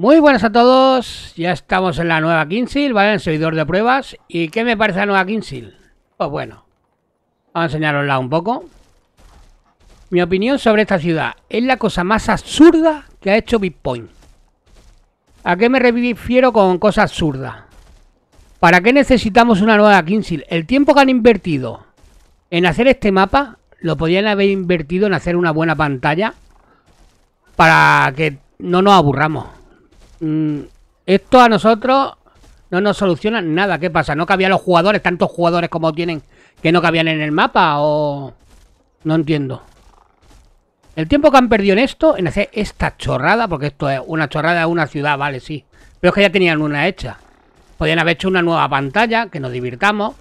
Muy buenas a todos, ya estamos en la nueva Kinsil, ¿vale? En el servidor de pruebas. ¿Y qué me parece la nueva Kinsil? Pues bueno, vamos a enseñarosla un poco. Mi opinión sobre esta ciudad es la cosa más absurda que ha hecho Bitcoin. ¿A qué me refiero con cosa absurda? ¿Para qué necesitamos una nueva Kinsil? El tiempo que han invertido en hacer este mapa lo podrían haber invertido en hacer una buena pantalla para que no nos aburramos Mm, esto a nosotros no nos soluciona nada. ¿Qué pasa? ¿No cabían los jugadores, tantos jugadores como tienen, que no cabían en el mapa? ¿O...? No entiendo. El tiempo que han perdido en esto, en hacer esta chorrada, porque esto es una chorrada de una ciudad, vale, sí. Pero es que ya tenían una hecha. Podían haber hecho una nueva pantalla, que nos divirtamos.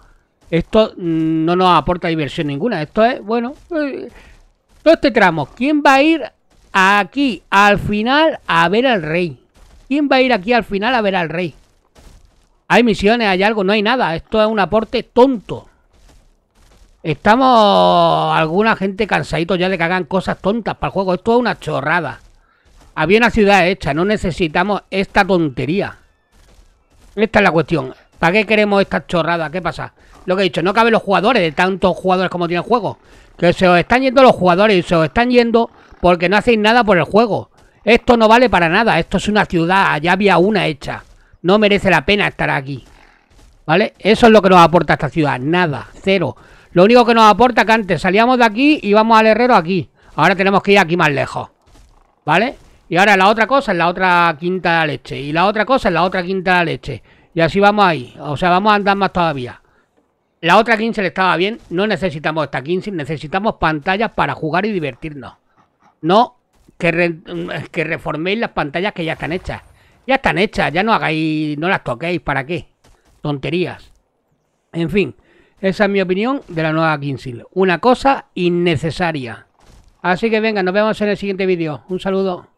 Esto mm, no nos aporta diversión ninguna. Esto es, bueno, eh, todo este tramo. ¿Quién va a ir aquí al final a ver al rey? ¿Quién va a ir aquí al final a ver al rey? Hay misiones, hay algo, no hay nada. Esto es un aporte tonto. Estamos alguna gente cansadito ya le hagan cosas tontas para el juego. Esto es una chorrada. Había una ciudad hecha, no necesitamos esta tontería. Esta es la cuestión. ¿Para qué queremos esta chorrada? ¿Qué pasa? Lo que he dicho, no caben los jugadores, de tantos jugadores como tiene el juego. Que se os están yendo los jugadores y se os están yendo porque no hacéis nada por el juego. Esto no vale para nada, esto es una ciudad, allá había una hecha. No merece la pena estar aquí. ¿Vale? Eso es lo que nos aporta esta ciudad, nada, cero. Lo único que nos aporta que antes salíamos de aquí y vamos al herrero aquí. Ahora tenemos que ir aquí más lejos. ¿Vale? Y ahora la otra cosa es la otra quinta de leche. Y la otra cosa es la otra quinta de la leche. Y así vamos ahí. O sea, vamos a andar más todavía. La otra quince le estaba bien. No necesitamos esta quince. Necesitamos pantallas para jugar y divertirnos. No que, reforméis las pantallas que ya están hechas. Ya están hechas, ya no hagáis, no las toquéis, ¿para qué? Tonterías. En fin, esa es mi opinión de la nueva Kinsil. Una cosa innecesaria. Así que venga, nos vemos en el siguiente vídeo. Un saludo.